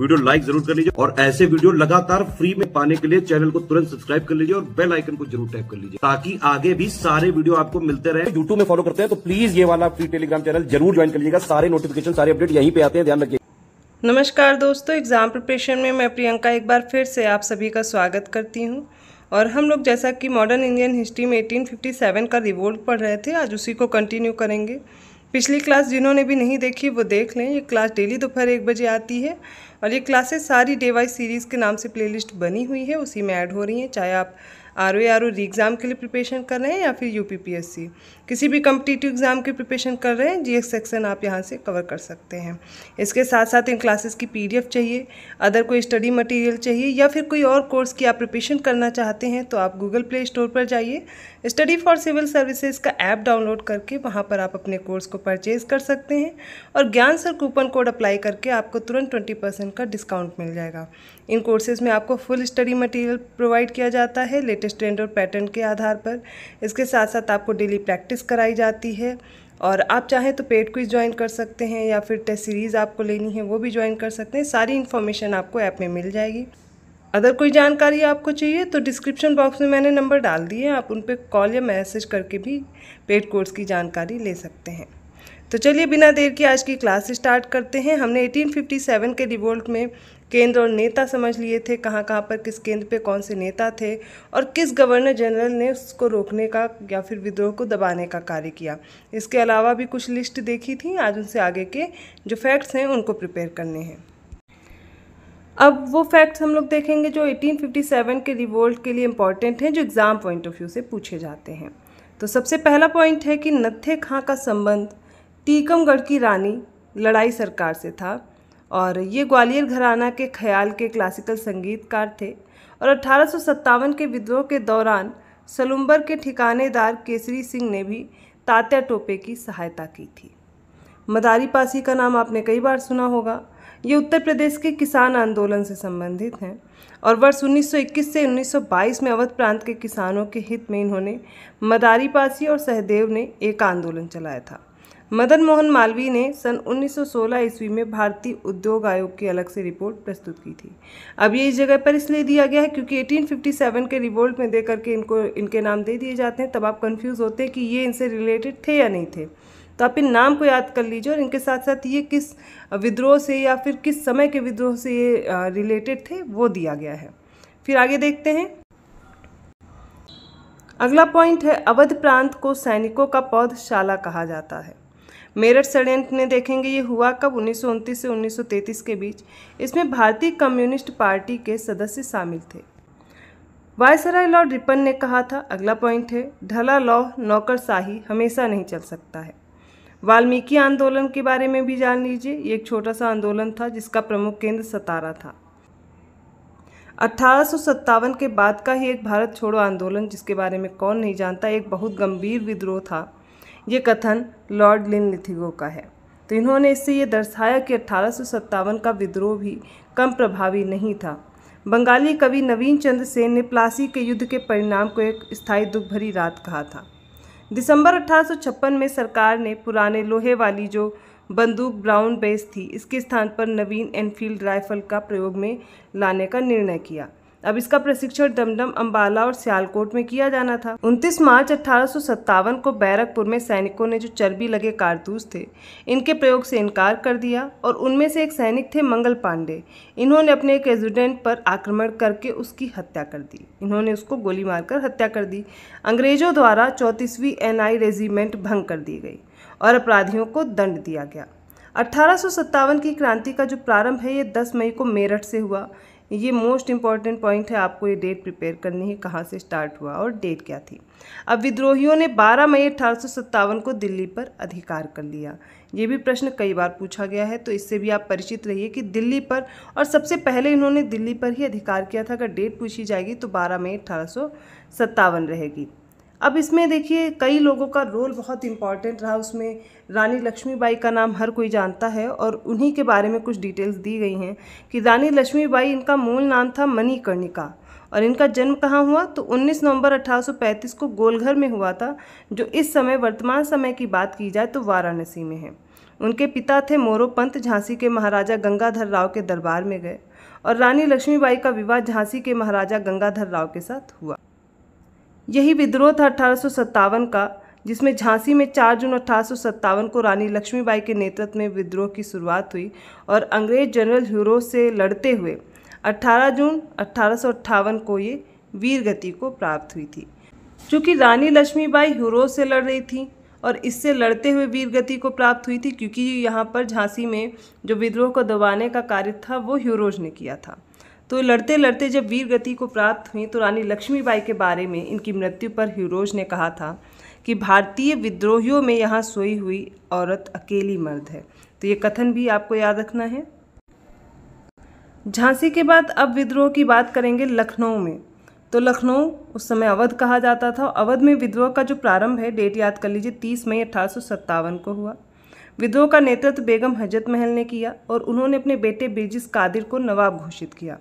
video like जरूर कर लीजिए और ऐसे वीडियो लगातार फ्री में पाने के लिए चैनल को तुरंत सब्सक्राइब कर लीजिए और बेल आइकन को जरूर टैप कर लीजिए ताकि आगे भी सारे वीडियो आपको मिलते रहे यूट्यूब में फॉलो करते हैं तो प्लीज ये वाला फ्री टेलीग्राम चैनल जरूर ज्वाइन कर लीजिएगा सारे नोटिफिकेशन सारे अपडेट यहीं पे आते हैं ध्यान रखिए नमस्कार दोस्तों एग्जाम प्रिपरेशन में मैं प्रियंका एक बार फिर से आप सभी का स्वागत करती हूँ और हम लोग जैसा कि मॉडर्न इंडियन हिस्ट्री में 1857 का रिवोल्ट पढ़ रहे थे आज उसी को कंटिन्यू करेंगे पिछली क्लास जिन्होंने भी नहीं देखी वो देख लें ये क्लास डेली दोपहर एक बजे आती है और ये क्लासेस सारी डे वाइज सीरीज़ के नाम से प्लेलिस्ट बनी हुई है उसी में ऐड हो रही हैं चाहे आप आर ओ आर ओ री एग्ज़ाम के लिए प्रिपरेशन कर रहे हैं या फिर U P P S C किसी भी कम्पिटिटिव एग्ज़ाम की प्रिपरेशन कर रहे हैं जी सेक्शन आप यहाँ से कवर कर सकते हैं इसके साथ साथ इन क्लासेस की पी चाहिए अदर कोई स्टडी मटेरियल चाहिए या फिर कोई और कोर्स की आप प्रिपरेशन करना चाहते हैं तो आप गूगल प्ले स्टोर पर जाइए स्टडी फॉर सिविल सर्विसेज का ऐप डाउनलोड करके वहाँ पर आप अपने कोर्स को परचेज कर सकते हैं और ज्ञान सर कूपन कोड अप्लाई करके आपको तुरंत ट्वेंटी परसेंट का डिस्काउंट मिल जाएगा इन कोर्सेज में आपको फुल स्टडी मटेरियल प्रोवाइड किया जाता है लेटेस्ट ट्रेंड और पैटर्न के आधार पर इसके साथ साथ आपको डेली प्रैक्टिस प्रैक्टिस कराई जाती है और आप चाहें तो पेड क्विज ज्वाइन कर सकते हैं या फिर टेस्ट सीरीज़ आपको लेनी है वो भी ज्वाइन कर सकते हैं सारी इन्फॉर्मेशन आपको ऐप में मिल जाएगी अगर कोई जानकारी आपको चाहिए तो डिस्क्रिप्शन बॉक्स में मैंने नंबर डाल दिए आप उन पर कॉल या मैसेज करके भी पेड कोर्स की जानकारी ले सकते हैं तो चलिए बिना देर के आज की क्लास स्टार्ट करते हैं हमने 1857 के रिवोल्ट में केंद्र और नेता समझ लिए थे कहाँ कहाँ पर किस केंद्र पे कौन से नेता थे और किस गवर्नर जनरल ने उसको रोकने का या फिर विद्रोह को दबाने का कार्य किया इसके अलावा भी कुछ लिस्ट देखी थी आज उनसे आगे के जो फैक्ट्स हैं उनको प्रिपेयर करने हैं अब वो फैक्ट्स हम लोग देखेंगे जो 1857 के रिवोल्ट के लिए इम्पॉर्टेंट हैं जो एग्ज़ाम पॉइंट ऑफ व्यू से पूछे जाते हैं तो सबसे पहला पॉइंट है कि नत्थे खां का संबंध टीकमगढ़ की रानी लड़ाई सरकार से था और ये ग्वालियर घराना के ख्याल के क्लासिकल संगीतकार थे और अठारह के विद्रोह के दौरान सलुम्बर के ठिकानेदार केसरी सिंह ने भी तात्या टोपे की सहायता की थी मदारी पासी का नाम आपने कई बार सुना होगा ये उत्तर प्रदेश के किसान आंदोलन से संबंधित हैं और वर्ष 1921 से 1922 में अवध प्रांत के किसानों के हित में इन्होंने मदारी पासी और सहदेव ने एक आंदोलन चलाया था मदन मोहन मालवीय ने सन 1916 ईस्वी में भारतीय उद्योग आयोग की अलग से रिपोर्ट प्रस्तुत की थी अब ये इस जगह पर इसलिए दिया गया है क्योंकि 1857 के रिवोल्ट में दे करके इनको इनके नाम दे दिए जाते हैं तब आप कंफ्यूज होते हैं कि ये इनसे रिलेटेड थे या नहीं थे तो आप इन नाम को याद कर लीजिए और इनके साथ साथ ये किस विद्रोह से या फिर किस समय के विद्रोह से ये रिलेटेड थे वो दिया गया है फिर आगे देखते हैं अगला पॉइंट है अवध प्रांत को सैनिकों का पौधशाला कहा जाता है मेरठ षडयंत्र ने देखेंगे ये हुआ कब उन्नीस से उन्नीस के बीच इसमें भारतीय कम्युनिस्ट पार्टी के सदस्य शामिल थे वायसराय लॉर्ड रिपन ने कहा था अगला पॉइंट है ढला लॉ नौकरशाही हमेशा नहीं चल सकता है वाल्मीकि आंदोलन के बारे में भी जान लीजिए ये एक छोटा सा आंदोलन था जिसका प्रमुख केंद्र सतारा था अठारह के बाद का ही एक भारत छोड़ो आंदोलन जिसके बारे में कौन नहीं जानता एक बहुत गंभीर विद्रोह था ये कथन लॉर्ड लिन लिथिगो का है तो इन्होंने इससे ये दर्शाया कि अठारह का विद्रोह भी कम प्रभावी नहीं था बंगाली कवि नवीन चंद्र सेन ने प्लासी के युद्ध के परिणाम को एक स्थायी दुख भरी रात कहा था दिसंबर 1856 में सरकार ने पुराने लोहे वाली जो बंदूक ब्राउन बेस थी इसके स्थान पर नवीन एनफील्ड राइफल का प्रयोग में लाने का निर्णय किया अब इसका प्रशिक्षण दमदम अम्बाला और सियालकोट में किया जाना था 29 मार्च अठारह को बैरकपुर में सैनिकों ने जो चर्बी लगे कारतूस थे इनके प्रयोग से इनकार कर दिया और उनमें से एक सैनिक थे मंगल पांडे इन्होंने अपने एक रेजिडेंट पर आक्रमण करके उसकी हत्या कर दी इन्होंने उसको गोली मारकर हत्या कर दी अंग्रेजों द्वारा चौंतीसवीं एन रेजिमेंट भंग कर दी गई और अपराधियों को दंड दिया गया अठारह की क्रांति का जो प्रारंभ है ये 10 मई को मेरठ से हुआ ये मोस्ट इंपॉर्टेंट पॉइंट है आपको ये डेट प्रिपेयर करनी है कहाँ से स्टार्ट हुआ और डेट क्या थी अब विद्रोहियों ने 12 मई अठारह को दिल्ली पर अधिकार कर लिया ये भी प्रश्न कई बार पूछा गया है तो इससे भी आप परिचित रहिए कि दिल्ली पर और सबसे पहले इन्होंने दिल्ली पर ही अधिकार किया था अगर डेट पूछी जाएगी तो बारह मई अठारह रहेगी अब इसमें देखिए कई लोगों का रोल बहुत इम्पॉर्टेंट रहा उसमें रानी लक्ष्मीबाई का नाम हर कोई जानता है और उन्हीं के बारे में कुछ डिटेल्स दी गई हैं कि रानी लक्ष्मीबाई इनका मूल नाम था मणिकर्णिका और इनका जन्म कहाँ हुआ तो 19 नवंबर 1835 को गोलघर में हुआ था जो इस समय वर्तमान समय की बात की जाए तो वाराणसी में है उनके पिता थे पंत झांसी के महाराजा गंगाधर राव के दरबार में गए और रानी लक्ष्मीबाई का विवाह झांसी के महाराजा गंगाधर राव के साथ हुआ यही विद्रोह था अठारह का जिसमें झांसी में 4 जून अठारह को रानी लक्ष्मीबाई के नेतृत्व में विद्रोह की शुरुआत हुई और अंग्रेज जनरल ह्यूरो से लड़ते हुए 18 जून अठारह को ये वीर गति को प्राप्त हुई थी क्योंकि रानी लक्ष्मीबाई ह्यूरो से लड़ रही थी और इससे लड़ते हुए वीरगति को प्राप्त हुई थी क्योंकि यहाँ पर झांसी में जो विद्रोह को दबाने का कार्य था वो ह्यूरोज ने किया था तो लड़ते लड़ते जब वीर गति को प्राप्त हुई तो रानी लक्ष्मीबाई के बारे में इनकी मृत्यु पर हिरोज ने कहा था कि भारतीय विद्रोहियों में यहाँ सोई हुई औरत अकेली मर्द है तो ये कथन भी आपको याद रखना है झांसी के बाद अब विद्रोह की बात करेंगे लखनऊ में तो लखनऊ उस समय अवध कहा जाता था अवध में विद्रोह का जो प्रारंभ है डेट याद कर लीजिए तीस मई अठारह को हुआ विद्रोह का नेतृत्व बेगम हजरत महल ने किया और उन्होंने अपने बेटे बेजिस कादिर को नवाब घोषित किया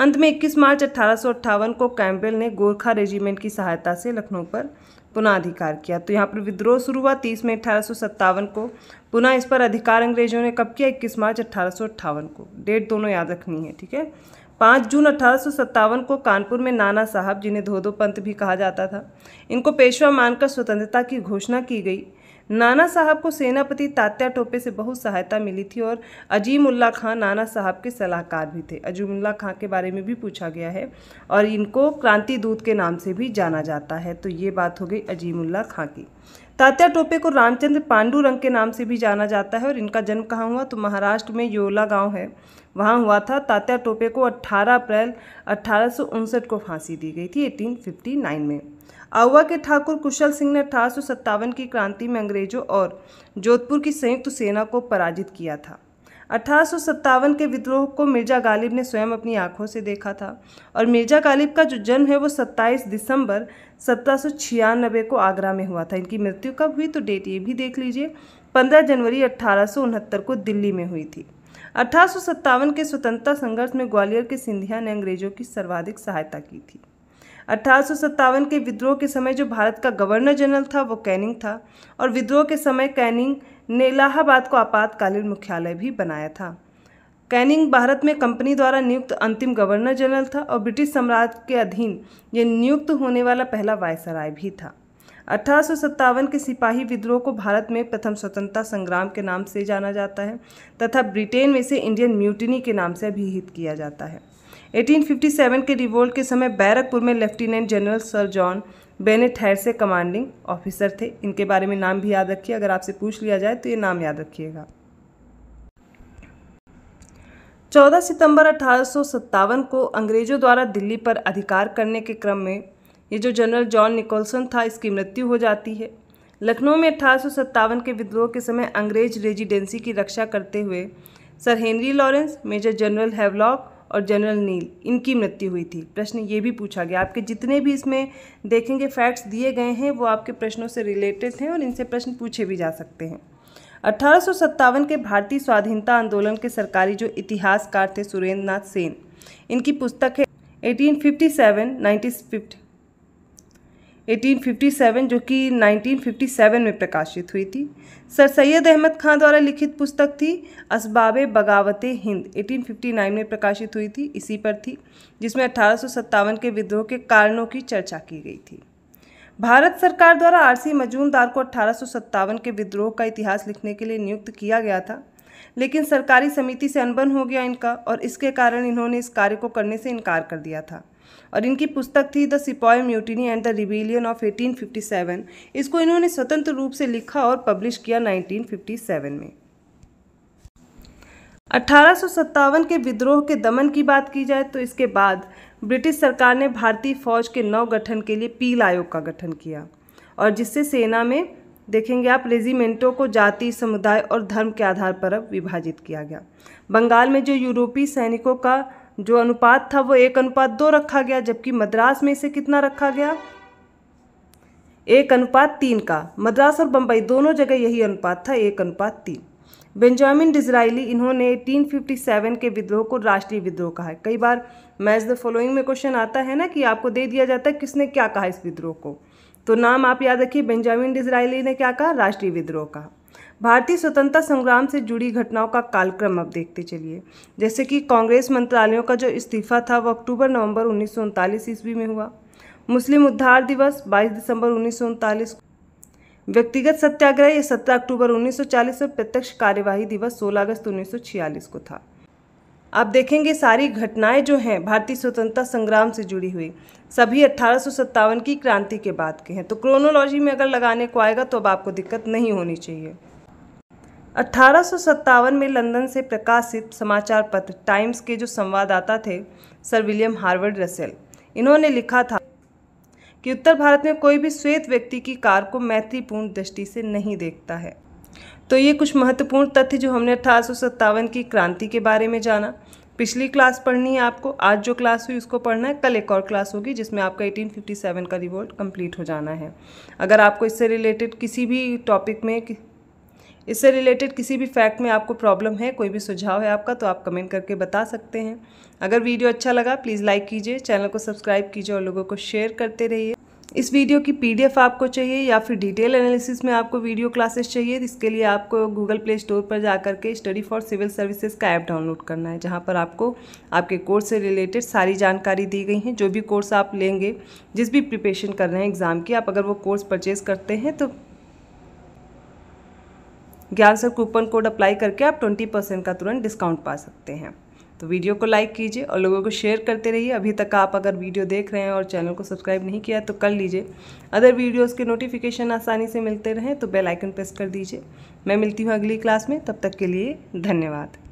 अंत में 21 मार्च अट्ठारह को कैम्बेल ने गोरखा रेजिमेंट की सहायता से लखनऊ पर पुनः अधिकार किया तो यहाँ पर विद्रोह शुरू हुआ तीस मई अठारह को पुनः इस पर अधिकार अंग्रेजों ने कब किया इक्कीस मार्च अट्ठारह को डेट दोनों याद रखनी है ठीक है पाँच जून अठारह को कानपुर में नाना साहब जिन्हें धोधो पंत भी कहा जाता था इनको पेशवा मानकर स्वतंत्रता की घोषणा की गई नाना साहब को सेनापति तात्या टोपे से बहुत सहायता मिली थी और अजीमुल्ला खां नाना साहब के सलाहकार भी थे अजीमुल्ला खां के बारे में भी पूछा गया है और इनको क्रांति दूत के नाम से भी जाना जाता है तो ये बात हो गई अजीमुल्ला खां की तात्या टोपे को रामचंद्र पांडुरंग के नाम से भी जाना जाता है और इनका जन्म कहाँ हुआ तो महाराष्ट्र में योला गांव है वहाँ हुआ था तात्या टोपे को 18 अप्रैल अट्ठारह को फांसी दी गई थी 1859 में आउवा के ठाकुर कुशल सिंह ने अठारह की क्रांति में अंग्रेजों और जोधपुर की संयुक्त सेना को पराजित किया था अठारह के विद्रोह को मिर्जा गालिब ने स्वयं अपनी आंखों से देखा था और मिर्जा गालिब का जो जन्म है वो 27 दिसंबर सत्रह को आगरा में हुआ था इनकी मृत्यु कब हुई तो डेट ये भी देख लीजिए 15 जनवरी अठारह को दिल्ली में हुई थी अठारह के स्वतंत्रता संघर्ष में ग्वालियर के सिंधिया ने अंग्रेजों की सर्वाधिक सहायता की थी अठारह के विद्रोह के समय जो भारत का गवर्नर जनरल था वो कैनिंग था और विद्रोह के समय कैनिंग ने इलाहाबाद को आपातकालीन मुख्यालय भी बनाया था कैनिंग भारत में कंपनी द्वारा नियुक्त अंतिम गवर्नर जनरल था और ब्रिटिश साम्राज्य के अधीन ये नियुक्त होने वाला पहला वायसराय भी था अठारह के सिपाही विद्रोह को भारत में प्रथम स्वतंत्रता संग्राम के नाम से जाना जाता है तथा ब्रिटेन में इसे इंडियन म्यूटिनी के नाम से अभिहित किया जाता है 1857 के रिवोल्ट के समय बैरकपुर में lieutenant general sir John Bennet Hearsey से कमांडिंग ऑफिसर थे इनके बारे में नाम भी याद रखिए अगर आपसे पूछ लिया जाए तो ये नाम याद रखिएगा 14 सितंबर अठारह को अंग्रेजों द्वारा दिल्ली पर अधिकार करने के क्रम में ये जो जनरल जॉन निकोलसन था इसकी मृत्यु हो जाती है लखनऊ में अठारह के विद्रोह के समय अंग्रेज रेजिडेंसी की रक्षा करते हुए sir Henry Lawrence major general Havelock और जनरल नील इनकी मृत्यु हुई थी प्रश्न ये भी पूछा गया आपके जितने भी इसमें देखेंगे फैक्ट्स दिए गए हैं वो आपके प्रश्नों से रिलेटेड हैं और इनसे प्रश्न पूछे भी जा सकते हैं अठारह के भारतीय स्वाधीनता आंदोलन के सरकारी जो इतिहासकार थे सुरेंद्र नाथ सेन इनकी पुस्तक है एटीन फिफ्टी 1857 जो कि 1957 में प्रकाशित हुई थी सर सैयद अहमद खान द्वारा लिखित पुस्तक थी असबाब बगावत हिंद 1859 में प्रकाशित हुई थी इसी पर थी जिसमें अठारह के विद्रोह के कारणों की चर्चा की गई थी भारत सरकार द्वारा आरसी मजूमदार को अठारह के विद्रोह का इतिहास लिखने के लिए नियुक्त किया गया था लेकिन सरकारी समिति से अनबन हो गया इनका और इसके कारण इन्होंने इस कार्य को करने से इनकार कर दिया था और इनकी पुस्तक थी the sepoy mutiny and the rebellion of 1857 इसको इन्होंने स्वतंत्र रूप से लिखा और पब्लिश किया 1957 में अठारह के विद्रोह के दमन की बात की जाए तो इसके बाद ब्रिटिश सरकार ने भारतीय फौज के नवगठन के लिए पील आयोग का गठन किया और जिससे सेना में देखेंगे आप रेजिमेंटों को जाति समुदाय और धर्म के आधार पर अब विभाजित किया गया बंगाल में जो यूरोपीय सैनिकों का जो अनुपात था वो एक अनुपात दो रखा गया जबकि मद्रास में इसे कितना रखा गया एक अनुपात तीन का मद्रास और बम्बई दोनों जगह यही अनुपात था एक अनुपात तीन बेंजामिन डिजराइली इन्होंने 1857 के विद्रोह को राष्ट्रीय विद्रोह कहा है कई बार मैच द फॉलोइंग में क्वेश्चन आता है ना कि आपको दे दिया जाता है किसने क्या कहा इस विद्रोह को तो नाम आप याद रखिए बेंजामिन डिजराइली ने क्या कहा राष्ट्रीय विद्रोह कहा भारतीय स्वतंत्रता संग्राम से जुड़ी घटनाओं का कालक्रम अब देखते चलिए जैसे कि कांग्रेस मंत्रालयों का जो इस्तीफा था वो अक्टूबर नवंबर उन्नीस ईस्वी में हुआ मुस्लिम उद्धार दिवस 22 दिसंबर उन्नीस व्यक्तिगत सत्याग्रह यह 17 अक्टूबर 1940 और प्रत्यक्ष कार्यवाही दिवस 16 अगस्त 1946 को था आप देखेंगे सारी घटनाएं जो हैं भारतीय स्वतंत्रता संग्राम से जुड़ी हुई सभी अट्ठारह की क्रांति के बाद के हैं तो क्रोनोलॉजी में अगर लगाने को आएगा तो अब आपको दिक्कत नहीं होनी चाहिए अट्ठारह में लंदन से प्रकाशित समाचार पत्र टाइम्स के जो संवाददाता थे सर विलियम हार्वर्ड रसेल इन्होंने लिखा था कि उत्तर भारत में कोई भी श्वेत व्यक्ति की कार को मैत्रीपूर्ण दृष्टि से नहीं देखता है तो ये कुछ महत्वपूर्ण तथ्य जो हमने अठारह की क्रांति के बारे में जाना पिछली क्लास पढ़नी है आपको आज जो क्लास हुई उसको पढ़ना है कल एक और क्लास होगी जिसमें आपका 1857 का रिवोल्ट कंप्लीट हो जाना है अगर आपको इससे रिलेटेड किसी भी टॉपिक में इससे रिलेटेड किसी भी फैक्ट में आपको प्रॉब्लम है कोई भी सुझाव है आपका तो आप कमेंट करके बता सकते हैं अगर वीडियो अच्छा लगा प्लीज़ लाइक कीजिए चैनल को सब्सक्राइब कीजिए और लोगों को शेयर करते रहिए इस वीडियो की पीडीएफ आपको चाहिए या फिर डिटेल एनालिसिस में आपको वीडियो क्लासेस चाहिए इसके लिए आपको गूगल प्ले स्टोर पर जा करके स्टडी फॉर सिविल सर्विसेज का ऐप डाउनलोड करना है जहाँ पर आपको आपके कोर्स से रिलेटेड सारी जानकारी दी गई है जो भी कोर्स आप लेंगे जिस भी प्रिपेशन कर रहे हैं एग्ज़ाम की आप अगर वो कोर्स परचेज़ करते हैं तो ज्ञान सर कूपन कोड अप्लाई करके आप ट्वेंटी परसेंट का तुरंत डिस्काउंट पा सकते हैं तो वीडियो को लाइक कीजिए और लोगों को शेयर करते रहिए अभी तक आप अगर वीडियो देख रहे हैं और चैनल को सब्सक्राइब नहीं किया तो कर लीजिए अदर वीडियोज़ के नोटिफिकेशन आसानी से मिलते रहें तो बेलाइकन प्रेस कर दीजिए मैं मिलती हूँ अगली क्लास में तब तक के लिए धन्यवाद